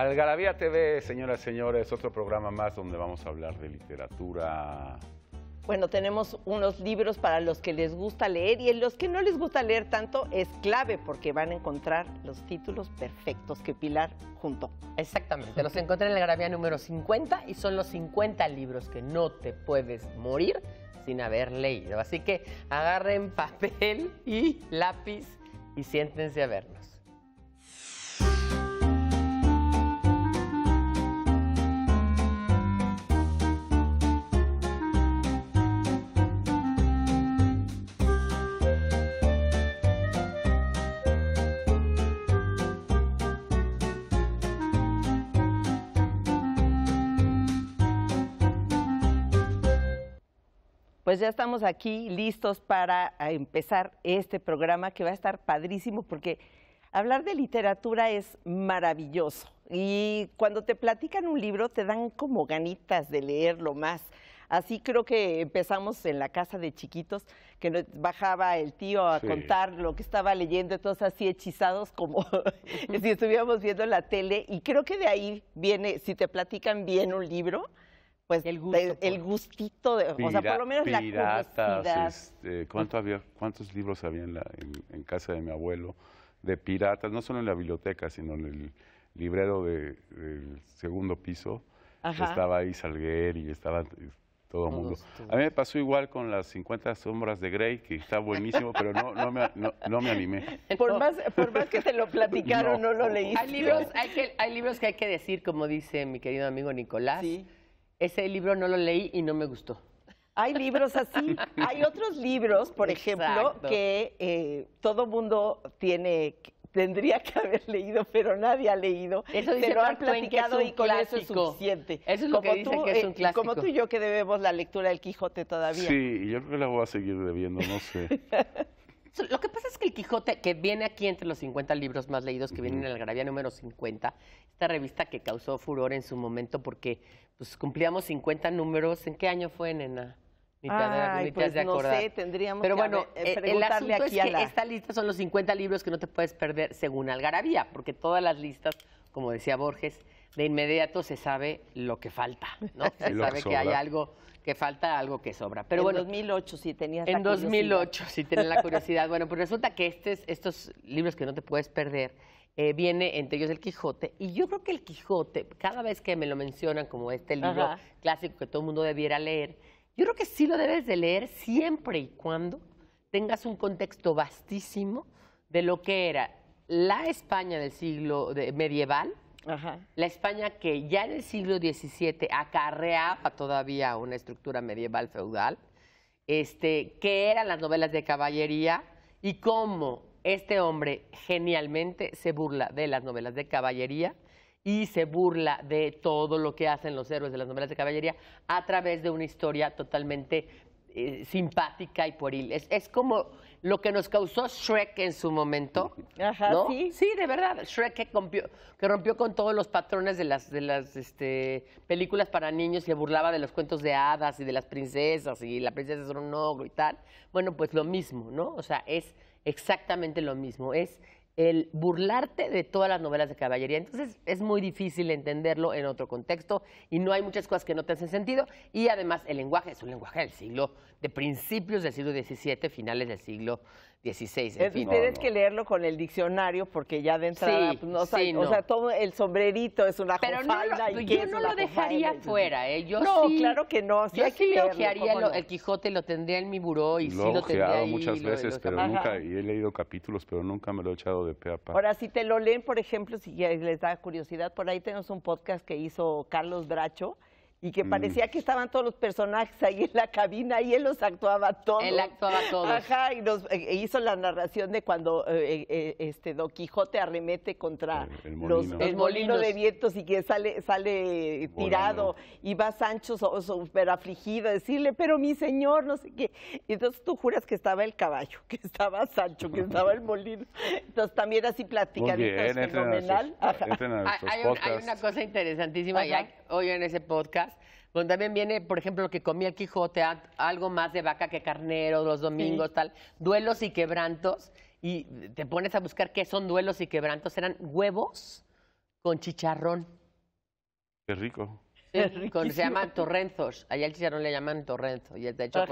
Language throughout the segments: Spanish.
Algarabía TV, señoras y señores, otro programa más donde vamos a hablar de literatura. Bueno, tenemos unos libros para los que les gusta leer y en los que no les gusta leer tanto es clave porque van a encontrar los títulos perfectos que Pilar junto. Exactamente, los encontré en la Garabía número 50 y son los 50 libros que no te puedes morir sin haber leído. Así que agarren papel y lápiz y siéntense a vernos. pues ya estamos aquí listos para ah, empezar este programa que va a estar padrísimo porque hablar de literatura es maravilloso y cuando te platican un libro te dan como ganitas de leerlo más. Así creo que empezamos en la casa de chiquitos, que nos bajaba el tío a contar lo que estaba leyendo, todos así hechizados como si estuviéramos viendo la tele. Y creo que de ahí viene, si te platican bien un libro, pues el, pues. gustito, de, o sea, por lo menos la Este, ¿cuánto había, ¿Cuántos libros había en, casa de mi abuelo de piratas? No solo en la biblioteca, sino en el librero de, del segundo piso. Estaba ahí Salguer y estaba eh, todo el mundo. A mí me pasó igual con las 50 sombras de Grey, que está buenísimo, pero no, no, me, animé. Por, más, por más que te lo platicaron, no, lo leíste. Hay libros, hay, que, hay libros que hay que decir, como dice mi querido amigo Nicolás ese libro no lo leí y no me gustó. Hay libros así, hay otros libros, por ejemplo, que eh, todo mundo tiene tendría que haber leído, pero nadie ha leído. Eso han platicado y con eso es suficiente. Eso es lo como que dice tú, que es eh, un clásico. Como tú y yo que debemos la lectura del Quijote todavía. Sí, yo creo que la voy a seguir debiendo, no sé. Lo que pasa es que el Quijote, que viene aquí entre los 50 libros más leídos, que vienen en el número 50, esta revista que causó furor en su momento porque pues, cumplíamos 50 números. ¿En qué año fue, nena? Ni Ay, pues no sé, tendríamos Pero bueno, eh, eh, el asunto es que esta lista son los 50 libros que no te puedes perder según Algarabía, porque todas las listas, como decía Borges, de inmediato se sabe lo que falta, ¿no? Se sabe que hay algo que falta algo que sobra. Pero en 2008 sí tenías en la 2008 sí tenía la curiosidad. bueno, pues resulta que estos libros que no te puedes perder eh, viene entre ellos el Quijote y yo creo que el Quijote cada vez que me lo mencionan como este libro clásico que todo el mundo debiera leer, yo creo que sí lo debes de leer siempre y cuando tengas un contexto vastísimo de lo que era la España del siglo medieval la España que ya en el siglo XVII acarreaba todavía una estructura medieval feudal, este, eran las novelas de caballería y cómo este hombre genialmente se burla de las novelas de caballería y se burla de todo lo que hacen los héroes de las novelas de caballería a través de una historia totalmente eh, simpática y pueril. es como lo que nos causó Shrek en su momento. Ajá, sí. Sí, de verdad. Shrek que rompió, con todos los patrones de las, de las este, películas para niños, se burlaba de los cuentos de hadas y de las princesas, y la princesa es un ogro y tal. Bueno, pues lo mismo, ¿no? O sea, es exactamente lo mismo. Es el burlarte de todas las novelas de caballería. Entonces es muy difícil entenderlo en otro contexto y no hay muchas cosas que no te hacen sentido. Y además el lenguaje es un lenguaje del siglo, de principios del siglo XVII, finales del siglo 16, en Tienes que leerlo con el diccionario porque ya de entrada sí, pues, no, sé o sea, todo el sombrerito es una Pero yo no lo dejaría fuera, ¿eh? Yo no, claro que no. yo sí le ojearía el Quijote, lo tendría en mi buró y lo sí lo tendría muchas veces, pero nunca, y he leído capítulos, pero nunca me lo he echado de pe a pa. Ahora, si te lo leen, por ejemplo, si les da curiosidad, por ahí tenemos un podcast que hizo Carlos Bracho, y que mm. parecía que estaban todos los personajes ahí en la cabina y él los actuaba todos. Él actuaba todos. Ajá, y eh, e hizo la narración de cuando eh, eh, este Don Quijote arremete contra el, los molino de vientos y que sale sale tirado y va Sancho súper afligido a decirle, "Pero mi señor, no sé qué." Y entonces tú juras que estaba el caballo, que estaba Sancho, que estaba el molino. Entonces también así platicaditas fenomenal. Hay, hay, una cosa interesantísima hoy en ese podcast cuando también viene, por ejemplo, lo que comía el Quijote, algo más de vaca que carnero, los domingos, tal. Duelos y quebrantos. Y te pones a buscar qué son duelos y quebrantos. Eran huevos con chicharrón. Qué rico. se llaman torrenzos. Allá el chicharrón le llaman torrenzo. Y de hecho,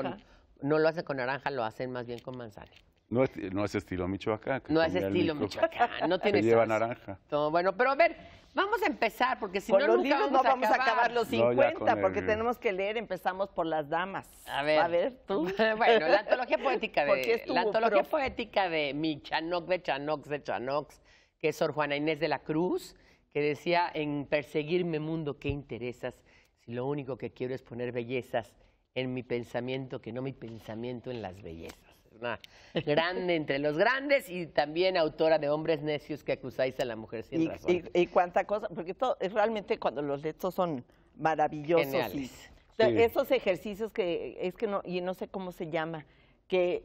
no lo hacen con naranja, lo hacen más bien con manzana. No es, estilo Michoacán. No es estilo Michoacán, no tiene lleva naranja. bueno, pero a ver, vamos a empezar, porque si no, nunca vamos a acabar, los 50, porque tenemos que leer, empezamos por las damas. A ver. A ver, tú. bueno, la antología poética de... La antología poética de mi Chanoc de Chanox de Chanox, que es Sor Juana Inés de la Cruz, que decía, en perseguirme mundo, ¿qué interesas? Si lo único que quiero es poner bellezas en mi pensamiento, que no mi pensamiento en las bellezas grande entre los grandes y también autora de Hombres Necios que acusáis a la mujer sin y, razón. Y, cuánta cosa, porque todo, es realmente cuando los lectos son maravillosos. Esos ejercicios que es que no, y no sé cómo se llama, que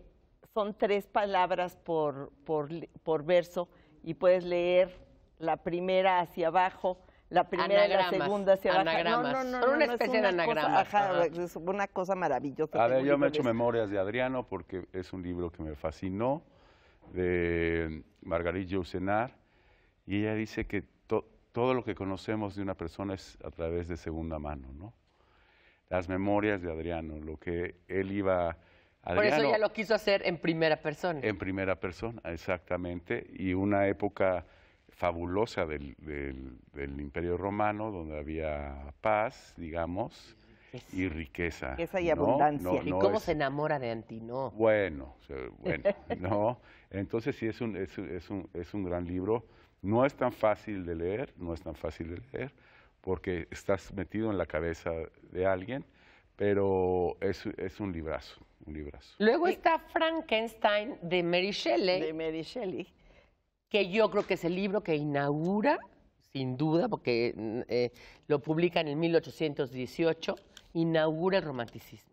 son tres palabras por, por, por verso y puedes leer la primera hacia abajo, la primera y la segunda se anagramas. No, no, no, una especie de anagramas. Cosa, ajá, Es una cosa maravillosa. A ver, yo me he hecho memorias de Adriano porque es un libro que me fascinó, de Margarita Usenar y ella dice que todo lo que conocemos de una persona es a través de segunda mano, ¿no? Las memorias de Adriano, lo que él iba... Adriano, Por eso ella lo quiso hacer en primera persona. En primera persona, exactamente, y una época fabulosa del, Imperio Romano, donde había paz, digamos, y riqueza. Riqueza y abundancia. ¿Y cómo se enamora de Antino? Bueno, bueno, no. Entonces sí, es un, es, un, gran libro. No es tan fácil de leer, no es tan fácil de leer, porque estás metido en la cabeza de alguien, pero es, es un librazo, un librazo. Luego está Frankenstein de Mary Shelley. De Mary Shelley que yo creo que es el libro que inaugura, sin duda, porque mm, eh, lo publica en el 1818, inaugura el romanticismo.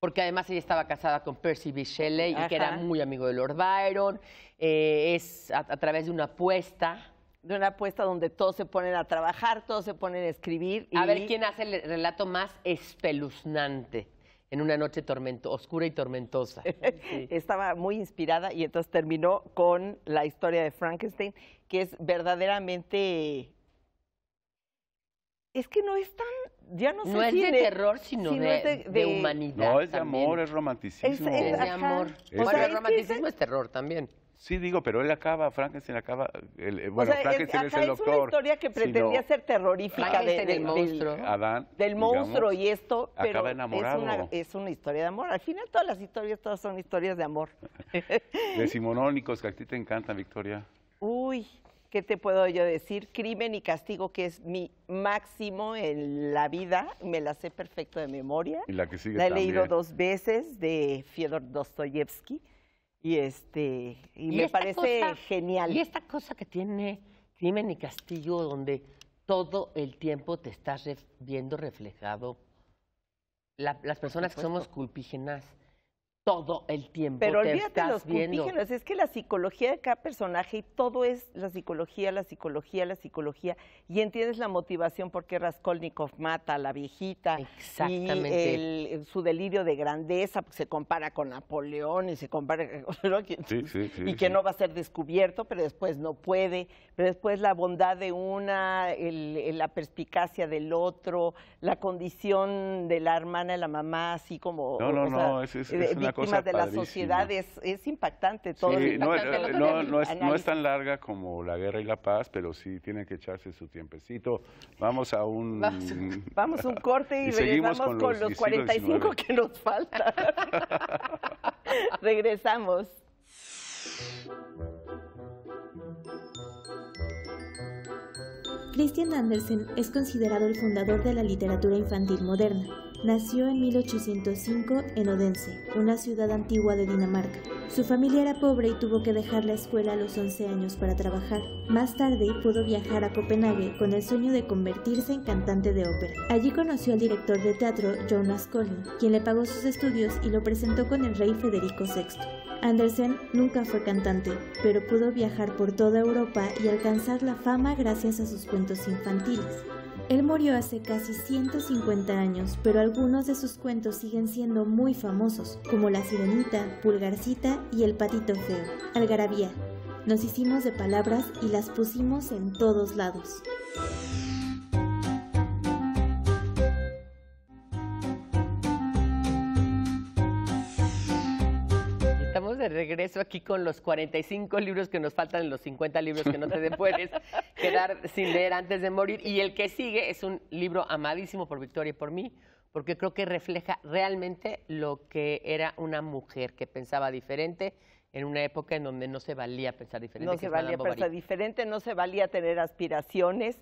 Porque además ella estaba casada con Percy B. Shelley y que era muy amigo de Lord Byron. Eh, es a, través de una apuesta de una apuesta donde todos se ponen a trabajar, todos se ponen a escribir. A ver quién hace el relato más espeluznante en una noche tormento, oscura y tormentosa. Estaba muy inspirada y entonces terminó con la historia de Frankenstein, que es verdaderamente... Es que no es tan... Ya no, es de, terror, sino, de, humanidad. No, es de amor, es romanticismo. Es, es de amor. Bueno, el romanticismo es terror también. Sí, digo, pero él acaba, Frankenstein acaba, eh, bueno, Frankenstein es, el doctor. Es una historia que pretendía ser terrorífica del monstruo. Del, monstruo y esto, pero Es, una, historia de amor. Al final todas las historias, todas son historias de amor. Decimonónicos, que a ti te encantan, Victoria. Uy, ¿qué te puedo yo decir? Crimen y castigo, que es mi máximo en la vida, me la sé perfecto de memoria. Y la que sigue La he leído dos veces, de Fyodor Dostoyevsky. Y este, y, me parece genial. Y esta cosa que tiene Crimen y Castillo, donde todo el tiempo te estás viendo reflejado las personas que somos culpígenas todo el tiempo. Pero te olvídate estás los es que la psicología de cada personaje y todo es la psicología, la psicología, la psicología. Y entiendes la motivación por qué Raskolnikov mata a la viejita. Exactamente. Y eh, su delirio de grandeza, porque se compara con Napoleón y se compara sí, sí, sí, y que no va a ser descubierto, pero después no puede. Pero después la bondad de una, la perspicacia del otro, la condición de la hermana, de la mamá, así como. No, no, no, es, eh, Cosas de las la sociedad es, impactante. Todo eh, No, es, tan larga como la guerra y la paz, pero sí tiene que echarse su tiempecito. Vamos a un... Vamos, un corte y, regresamos con, los, los 45 que nos faltan. regresamos. Christian Andersen es considerado el fundador de la literatura infantil moderna Nació en 1805 en Odense, una ciudad antigua de Dinamarca. Su familia era pobre y tuvo que dejar la escuela a los 11 años para trabajar. Más tarde pudo viajar a Copenhague con el sueño de convertirse en cantante de ópera. Allí conoció al director de teatro Jonas Collin, quien le pagó sus estudios y lo presentó con el rey Federico VI. Andersen nunca fue cantante, pero pudo viajar por toda Europa y alcanzar la fama gracias a sus cuentos infantiles. Él murió hace casi 150 años, pero algunos de sus cuentos siguen siendo muy famosos, como La Sirenita, Pulgarcita y El Patito Feo. Algarabía. Nos hicimos de palabras y las pusimos en todos lados. Eso aquí con los 45 libros que nos faltan, los 50 libros que no te puedes quedar sin leer antes de morir. Y el que sigue es un libro amadísimo por Victoria y por mí, porque creo que refleja realmente lo que era una mujer que pensaba diferente en una época en donde no se valía pensar diferente. No se valía pensar diferente, no se valía tener aspiraciones,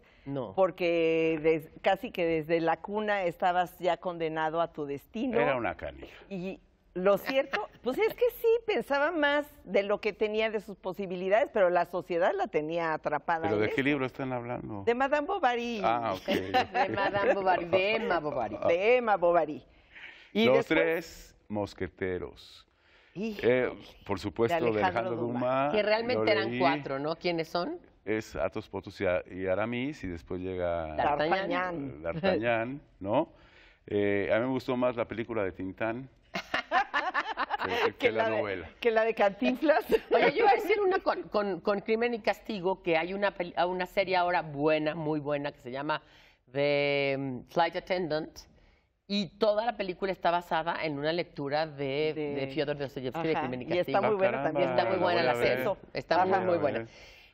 porque casi que desde la cuna estabas ya condenado a tu destino. Era una canija. Y, lo cierto, pues es que sí, pensaba más de lo que tenía de sus posibilidades, pero la sociedad la tenía atrapada. ¿Pero de qué libro están hablando? De Madame Bovary. Ah, ok. de Madame Bovary, de Emma Bovary. De ah. Emma Bovary. Y Los tres mosqueteros. Eh, por supuesto, de Alejandro, Dumas. Que realmente eran cuatro, ¿no? ¿Quiénes son? Es Atos Potos y Aramis, y después llega... D'Artagnan. D'Artagnan, ¿no? Eh, a mí me gustó más la película de Tintán. Eh, que, la, novela. De, que la de Cantinflas. Oye, yo iba a decir una con, con, Crimen y Castigo, que hay una, serie ahora buena, muy buena, que se llama The mm, Flight Attendant. Y toda la película está basada en una lectura de, de... Fyodor Dostoyevsky de Crimen y Castigo. Y está muy buena ah, también. Está muy buena la serie. Está muy buena.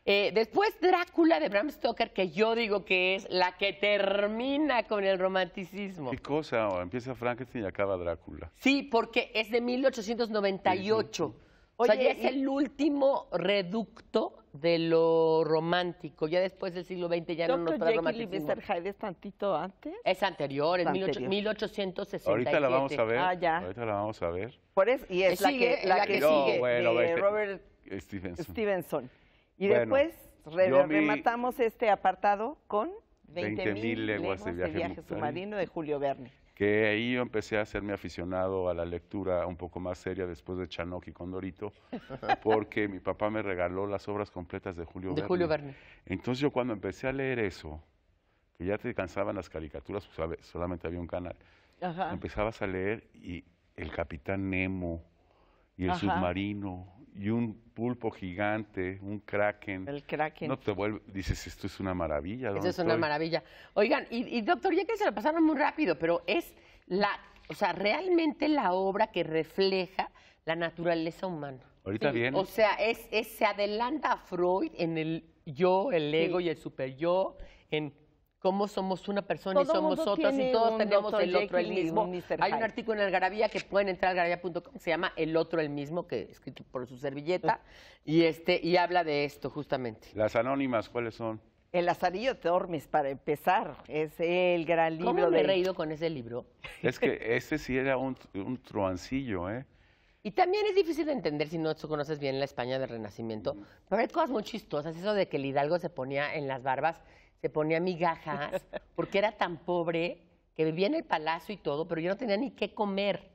Eh, después Drácula de Bram Stoker, que yo digo que es la que termina con el romanticismo. ¿Qué cosa? Oh, empieza Frankenstein y acaba Drácula. Sí, porque es de 1898. o sea, ya es el último reducto de lo romántico. Ya después del siglo XX ya no nos trae romanticismo. y Mr. Hyde es tantito antes? Es anterior, es 1867. Ahorita la vamos a ver. Ah, Ahorita la vamos a ver. Por eso, y es, la, que, la, que, sigue, bueno, de Robert Stevenson. Y después rematamos este apartado con 20.000 20, leguas, de viaje, submarino de Julio Verne. Que ahí yo empecé a hacerme aficionado a la lectura un poco más seria después de Chanoc y Condorito, porque mi papá me regaló las obras completas de Julio de Verne. Julio Verne. Entonces yo cuando empecé a leer eso, que ya te cansaban las caricaturas, pues, solamente había un canal, empezabas a leer y el Capitán Nemo y el submarino y un pulpo gigante, un kraken. El kraken. No te vuelve, dices, esto es una maravilla. Eso es una maravilla. Oigan, y, doctor, ya que se lo pasaron muy rápido, pero es la, o sea, realmente la obra que refleja la naturaleza humana. Ahorita viene. bien. O sea, es, se adelanta a Freud en el yo, el ego y el super yo, en cómo somos una persona y somos otras y todos tenemos el otro el mismo. Hay un artículo en el Algarabía que pueden entrar a algarabía.com, se llama El otro el mismo, que escrito por su servilleta, y este y habla de esto justamente. Las anónimas, ¿cuáles son? El azarillo de Ormes, para empezar, es el gran libro. ¿Cómo me he reído con ese libro? Es que ese sí era un, un truancillo, ¿eh? Y también es difícil de entender si no conoces bien la España del Renacimiento, pero hay cosas muy chistosas, eso de que el hidalgo se ponía en las barbas se ponía migajas, porque era tan pobre que vivía en el palacio y todo, pero yo no tenía ni qué comer.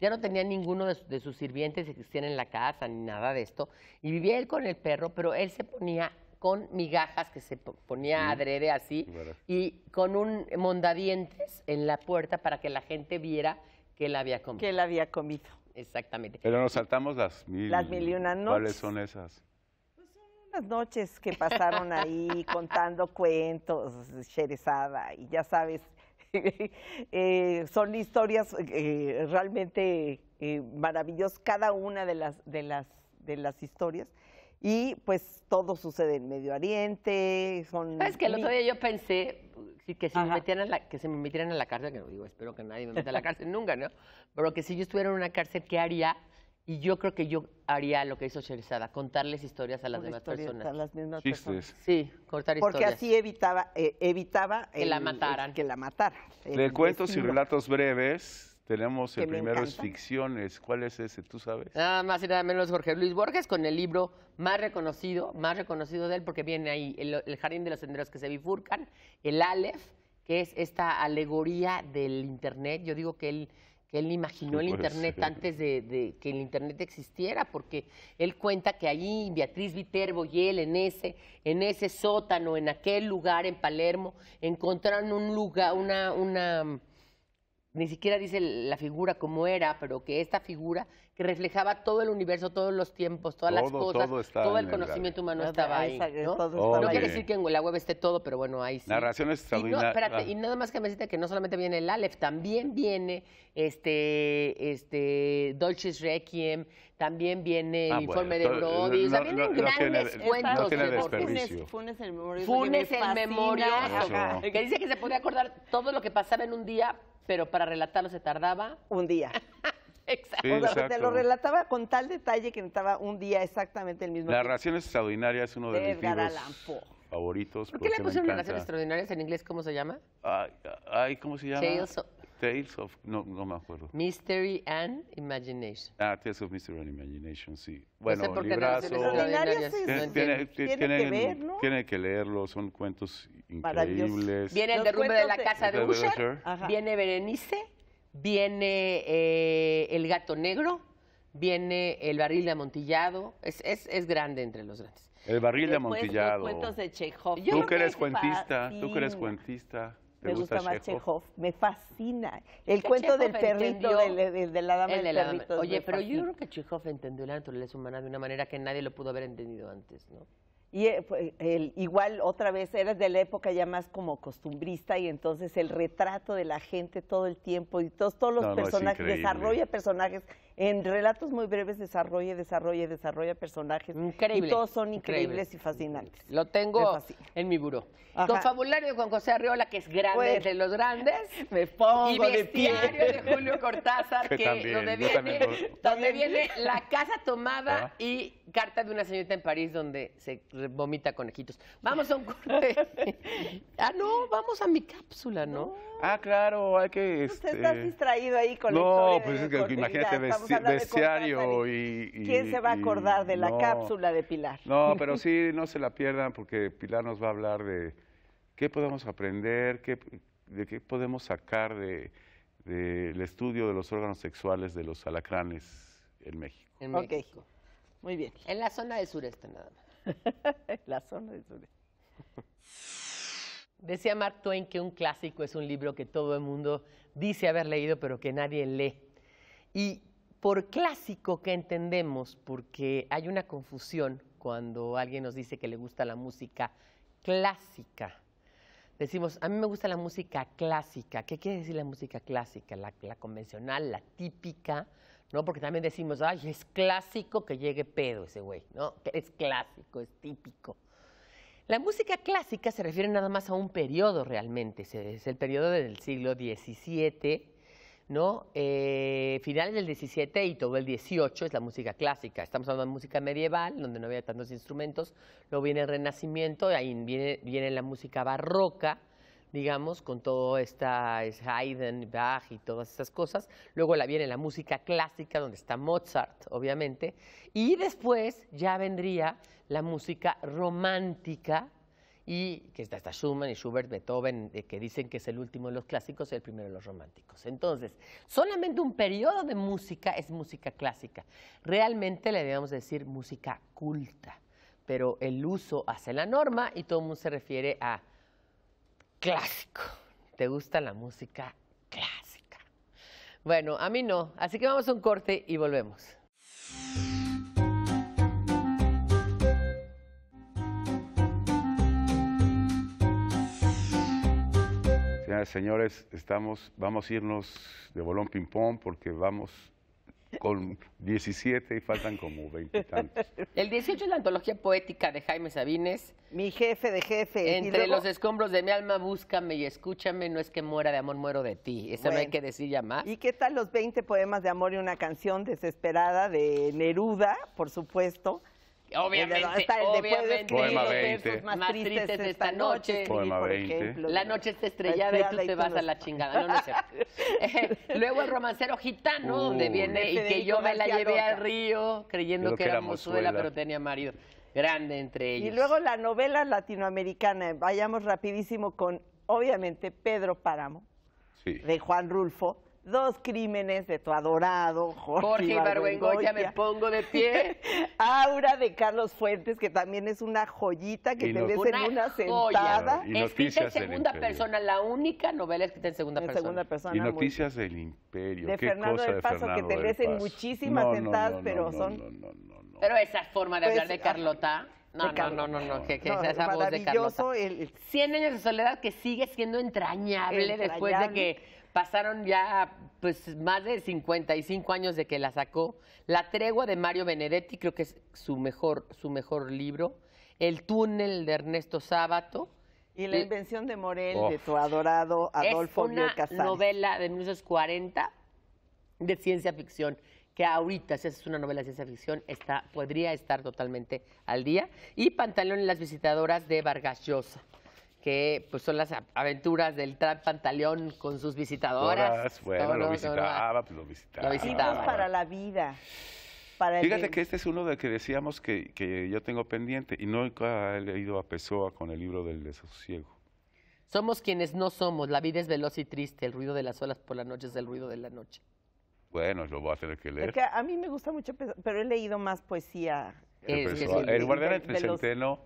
Ya no tenía ninguno de, sus sirvientes que existían en la casa ni nada de esto. Y vivía él con el perro, pero él se ponía con migajas que se ponía adrede así y con un mondadientes en la puerta para que la gente viera que él había comido. Que él había comido. Exactamente. Pero nos saltamos las mil. Las millones y ¿Cuáles son esas? Las noches que pasaron ahí contando cuentos, Sherezada, y ya sabes, eh, son historias eh, realmente eh, maravillosas, cada una de las, de, las, de las historias. Y pues todo sucede en Medio Oriente. Son... ¿Sabes que El otro día yo pensé que si, me metieran a la, que se me metieran a la cárcel, que no digo, espero que nadie me meta a la cárcel nunca, ¿no? Pero que si yo estuviera en una cárcel, ¿qué haría y yo creo que yo haría lo que hizo Cherizada contarles historias a las demás personas. las mismas personas. Sí, contar Porque historias. Porque así evitaba, eh, evitaba que la mataran. que la matara. De cuentos y relatos breves. Tenemos el primero es ficciones. ¿Cuál es ese? ¿Tú sabes? Nada más y nada menos Jorge Luis Borges con el libro más reconocido, más reconocido de él, porque viene ahí el, el Jardín de los Senderos que se bifurcan, el Aleph, que es esta alegoría del Internet. Yo digo que él que él imaginó el Internet antes de, que el Internet existiera, porque él cuenta que allí Beatriz Viterbo y él en ese, en ese sótano, en aquel lugar en Palermo, encontraron un lugar, una ni siquiera dice la figura como era, pero que esta figura que reflejaba todo el universo, todos los tiempos, todas las cosas, todo, el conocimiento humano estaba ahí. ¿no? quiere decir que en la web esté todo, pero bueno, ahí sí. Narraciones Y, No, espérate, y nada más que me cita que no solamente viene el Aleph, también viene este, este Dolces Requiem, también viene ah, el informe de Brody, también no, grandes cuentos. Tiene de Funes, Funes el memorioso. Funes el memorioso. Que dice que se podía acordar todo lo que pasaba en un día pero para relatarlo se tardaba. Un día. Exacto. Te lo relataba con tal detalle que necesitaba un día exactamente el mismo. La Narraciones Extraordinarias es uno de, mis favoritos. ¿Por qué le pusieron narraciones extraordinarias en inglés? ¿Cómo se llama? Ay, ¿cómo se llama? Tales of... No, me acuerdo. Mystery and Imagination. Ah, Tales of Mystery and Imagination, sí. Bueno, no sé por qué librazo... Eh, tiene, tiene, que ver, ¿no? Tiene que leerlo, son cuentos increíbles. Viene el derrumbe de la casa de Usher, viene Berenice, viene eh, el gato negro, viene el barril de amontillado, es, es, es grande entre los grandes. El barril de amontillado. cuentos de Tú que eres cuentista, tú que eres cuentista. ¿te me gusta, Chekhov? me fascina. El cuento del perrito, de la dama del perrito. Oye, pero yo creo que Chekhov entendió la naturaleza humana de una manera que nadie lo pudo haber entendido antes, ¿no? Y eh, el, igual otra vez eras de la época ya más como costumbrista y entonces el retrato de la gente todo el tiempo y todos, todos los personajes, desarrolla personajes en relatos muy breves desarrolla, desarrolla, desarrolla personajes. Increíble. Y todos son increíbles y fascinantes. Lo tengo en mi buro. Don Fabulario de Juan José Arriola, que es grande, pues, de los grandes. Me pongo y bestiario de, Julio Cortázar, que, donde, viene, La Casa Tomada y Carta de una señorita en París, donde se vomita conejitos. Vamos a un corte. ah, no, vamos a mi cápsula, ¿no? Ah, claro, hay que... Usted pues está este, distraído ahí con no, el No, pues es que imagínate, ves Bestiario y, ¿Quién se va a acordar de la cápsula de Pilar? No, pero sí, no se la pierdan porque Pilar nos va a hablar de qué podemos aprender, de qué podemos sacar del de, estudio de los órganos sexuales de los alacranes en México. En México. Muy bien. En la zona del sureste nada más. la zona del sureste. Decía Mark Twain que un clásico es un libro que todo el mundo dice haber leído, pero que nadie lee. Y por clásico que entendemos, porque hay una confusión cuando alguien nos dice que le gusta la música clásica. Decimos, a mí me gusta la música clásica. ¿Qué quiere decir la música clásica? La, la convencional, la típica, ¿no? Porque también decimos, ay, es clásico que llegue pedo ese güey, ¿no? Es clásico, es típico. La música clásica se refiere nada más a un periodo realmente, es el periodo del siglo XVII ¿no? Eh, finales del 17 y todo el 18 es la música clásica. Estamos hablando de música medieval, donde no había tantos instrumentos. Luego viene el Renacimiento, ahí viene, viene la música barroca, digamos, con todo esta Haydn, Bach y todas esas cosas. Luego la viene la música clásica, donde está Mozart, obviamente. Y después ya vendría la música romántica, y que está, hasta Schumann y Schubert, Beethoven, eh, que dicen que es el último de los clásicos y el primero de los románticos. Entonces, solamente un periodo de música es música clásica. Realmente le debemos decir música culta, pero el uso hace la norma y todo el mundo se refiere a clásico. ¿Te gusta la música clásica? Bueno, a mí no, así que vamos a un corte y volvemos. señores, estamos, vamos a irnos de bolón ping-pong porque vamos con 17 y faltan como 20 tantos. El 18 es la antología poética de Jaime Sabines. Mi jefe de jefe. Entre los escombros de mi alma, búscame y escúchame, no es que muera de amor, muero de ti. Eso no hay que decir ya más. ¿Y qué tal los 20 poemas de amor y una canción desesperada de Neruda, por supuesto? Obviamente, obviamente. Poema 20. más, más tristes, de esta, noche. por Ejemplo, la noche está estrellada y tú te vas a la chingada. No, lo sé. Eh, luego el romancero gitano, uh, donde viene y que yo me la llevé al río creyendo que, que era mozuela, pero tenía marido. Grande entre ellos. Y luego la novela latinoamericana. Vayamos rapidísimo con, obviamente, Pedro Páramo, de Juan Rulfo Dos crímenes de tu adorado Jorge, Jorge Ibargüengoya, me pongo de pie. Aura de Carlos Fuentes, que también es una joyita que te ves en una sentada. escrita en segunda persona, la única novela escrita en segunda en Segunda persona. Y Noticias del Imperio. De Fernando del Paso, que te ves en muchísimas sentadas, no, no, pero son... Pero esa forma de hablar de Carlota... No, no, no, no, no, que, que esa voz de Carlota. Cien 100 años de soledad que sigue siendo entrañable. después de que Pasaron ya pues más de 55 años de que la sacó. La tregua de Mario Benedetti, creo que es su mejor, su mejor libro. El túnel de Ernesto Sábato. Y la eh, invención de Morel, de oh. tu adorado Adolfo Es una novela de 1940 de ciencia ficción que ahorita, si es una novela de ciencia ficción, está, podría estar totalmente al día. Y Pantaleón y las visitadoras de Vargas Llosa que pues son las aventuras del Trap Pantaleón con sus visitadoras. bueno, lo visitaba, pues lo visitaba. Lo visitaba. para la vida. Para Fíjate que este es uno de que decíamos que, que yo tengo pendiente y no he leído a Pessoa con el libro del desasosiego. Somos quienes no somos, la vida es veloz y triste, el ruido de las olas por la noche es el ruido de la noche. Bueno, lo voy a tener que leer. a mí me gusta mucho, pero he leído más poesía. el, el guardián entre centeno,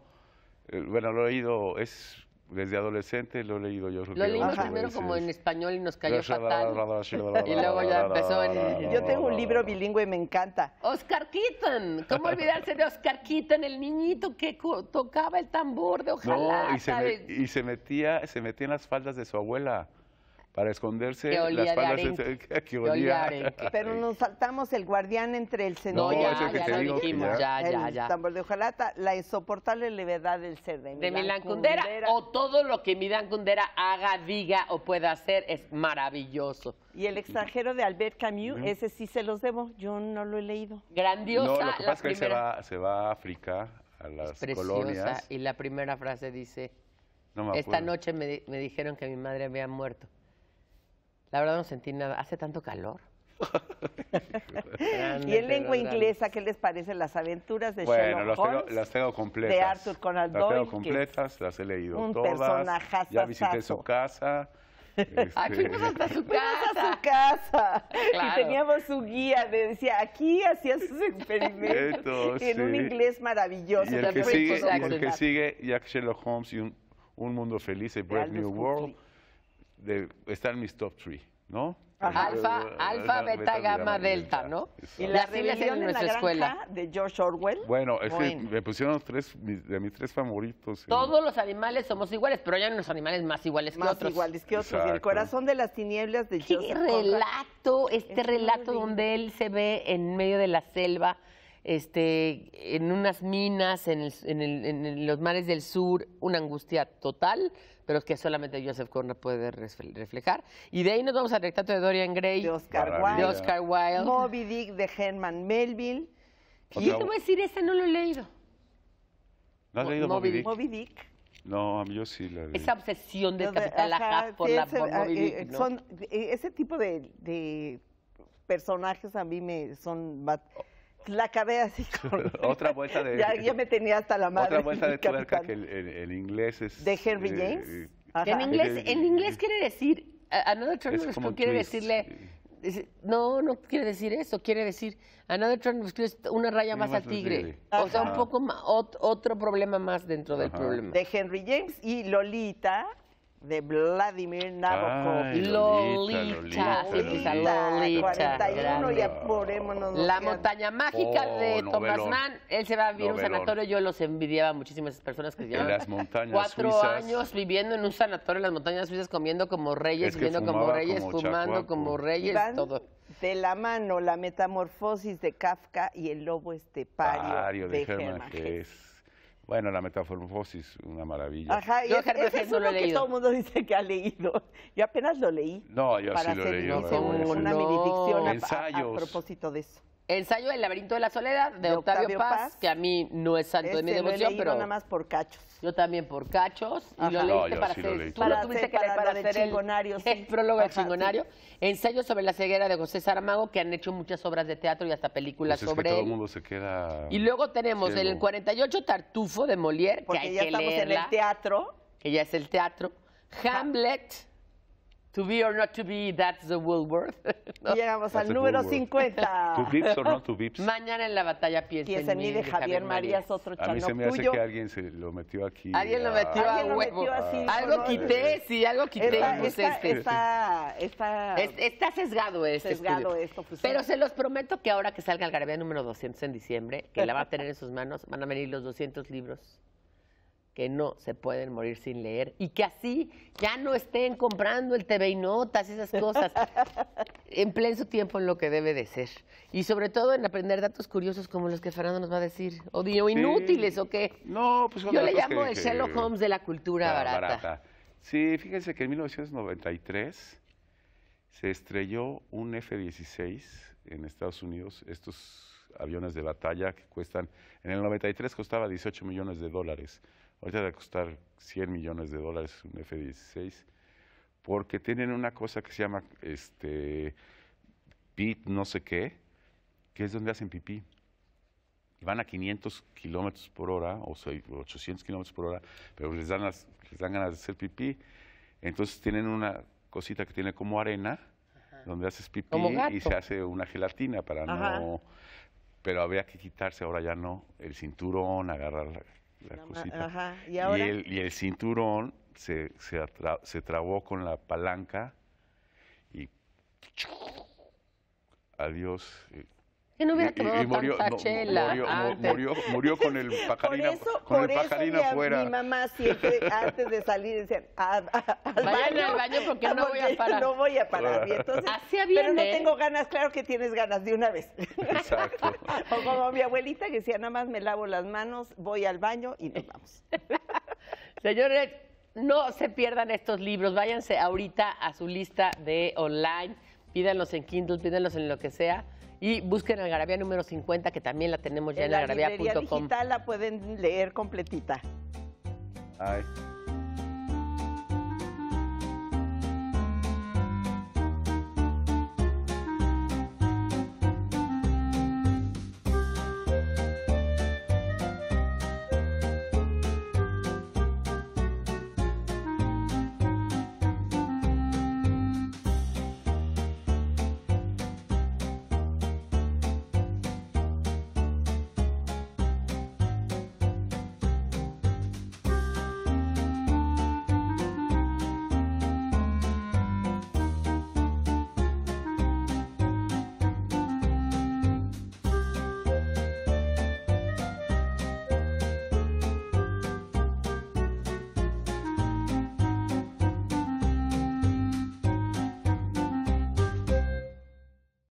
eh, bueno, lo he leído, es desde adolescente lo he leído yo. Lo leímos primero como en español y nos cayó fatal. y luego ya empezó en... Yo tengo un libro bilingüe y me encanta. Oscar Keaton. ¿Cómo olvidarse de Oscar Keaton, el niñito que tocaba el tambor de ojalá? y se, metía, se metía en las faldas de su abuela para esconderse las palas olía. Pero nos saltamos el guardián entre el cenote. No, ya, ya, El tambor de hojalata, la insoportable levedad del ser de, de O todo lo que Milán Kundera haga, diga o pueda hacer es maravilloso. Y el extranjero de Albert Camus, ese sí se los debo, yo no lo he leído. Grandiosa. No, lo que pasa es que él se va, se va a África, a las colonias. Y la primera frase dice, Esta noche me, me dijeron que mi madre había muerto. La verdad no sentí nada. Hace tanto calor. y en lengua inglesa, ¿qué les parecen las aventuras de Sherlock Holmes? Bueno, las tengo completas. De Arthur Conan Doyle. Las tengo completas, las he leído todas. ya visité su casa. Aquí este, fuimos hasta su casa. su casa. Y teníamos su guía, decía, aquí hacía sus experimentos. en un inglés maravilloso. Y el, que sigue, y el que sigue, Jack Sherlock Holmes y un, mundo feliz, a New World de, en mis top three, ¿no? Alfa, eh, alfa, beta, gamma, delta, ¿no? Y la religión en, nuestra la escuela. de George Orwell. Bueno, me pusieron tres de mis tres favoritos. Todos los animales somos iguales, pero hay unos animales más iguales que otros. Más iguales que otros. el corazón de las tinieblas de George Orwell. Qué relato, este relato donde él se ve en medio de la selva este, en unas minas, en, el, en, el, en, los mares del sur, una angustia total, pero que solamente Joseph Conrad puede reflejar. Y de ahí nos vamos al retrato de Dorian Gray, de Oscar, Wilde, de Moby Dick de Herman Melville. Y yo te voy a decir, ese no lo he leído. ¿No has leído Moby, Dick? No, a mí yo sí la leído Esa obsesión del de, Capitán por la Moby eh, Dick, son, e, Ese tipo de, de personajes a mí me son la acabé así. otra vuelta de... ya, ya, me tenía hasta la madre. Otra vuelta de tuerca que el, inglés es... De Henry eh, James. Eh, en inglés, en inglés quiere decir... Another Turn quiere decirle... No, no quiere decir eso, quiere decir another turn es una raya más, al tigre. O sea, un poco más, otro problema más dentro del problema. De Henry James y Lolita, de Vladimir Nabokov. Lolita, Lolita, La montaña mágica oh, de Thomas Mann. Él se va a vivir en un sanatorio. Yo los envidiaba muchísimas personas que llevan cuatro años viviendo en un sanatorio en las montañas suizas, comiendo como reyes, viviendo como reyes, fumando como reyes, todo. De la mano, la metamorfosis de Kafka y el lobo estepario de, de Germán bueno, la metamorfosis, una maravilla. Ajá, y yo es, lo, que todo el mundo dice que ha leído. Yo apenas lo leí. No, yo sí lo leí. Para una, una no. minificción a propósito de eso. Ensayo El laberinto de la soledad de, Octavio, Paz, que a mí no es santo de mi devoción, pero nada más por cachos. Yo también por cachos y lo leíste para ser hacer, para hacer el, prólogo al Chingonario. Ensayo sobre la ceguera de José Saramago, que han hecho muchas obras de teatro y hasta películas pues sobre Y luego tenemos el 48 Tartufo de Molière, Porque que hay ya estamos en el teatro, que ya es el teatro. Hamlet To be or not to be, that's the Woolworth. worth. Llegamos al número 50. to vips or not to Mañana en la batalla piensa, en mí de Javier, Marías, otro chano A mí se me hace que alguien se lo metió aquí. Alguien lo metió a huevo. algo quité, sí, algo quité. está este. sesgado este esto. Pues, Pero se los prometo que ahora que salga el Garabía número 200 en diciembre, que la va a tener en sus manos, van a venir los 200 libros que no se pueden morir sin leer y que así ya no estén comprando el TV y notas, esas cosas, en pleno su tiempo en lo que debe de ser. Y sobre todo en aprender datos curiosos como los que Fernando nos va a decir, o, inútiles, o qué. No, pues Yo le llamo el Sherlock Holmes de la cultura barata. Sí, fíjense que en 1993 se estrelló un F-16 en Estados Unidos, estos aviones de batalla que cuestan, en el 93 costaba 18 millones de dólares ahorita va a costar 100 millones de dólares un F-16, porque tienen una cosa que se llama este, pit no sé qué, que es donde hacen pipí. van a 500 kilómetros por hora, o 800 kilómetros por hora, pero les dan, ganas de hacer pipí. Entonces tienen una cosita que tiene como arena, donde haces pipí y se hace una gelatina para no... Pero había que quitarse, ahora ya no, el cinturón, agarrar ¿Y, el, cinturón se, se, se trabó con la palanca y adiós, eh, que no hubiera y, tomado murió, Murió, con el pajarina, con el eso Mi mamá siempre antes de salir decía, al baño, al baño porque no voy a parar. No voy a parar. Y entonces, Así pero no tengo ganas, claro que tienes ganas de una vez. Exacto. o como mi abuelita que decía, nada más me lavo las manos, voy al baño y nos vamos. Señores, no se pierdan estos libros. Váyanse ahorita a su lista de online. Pídanlos en Kindle, pídanlos en lo que sea y busquen Algarabía número 50, que también la tenemos ya en, en digital la pueden leer completita.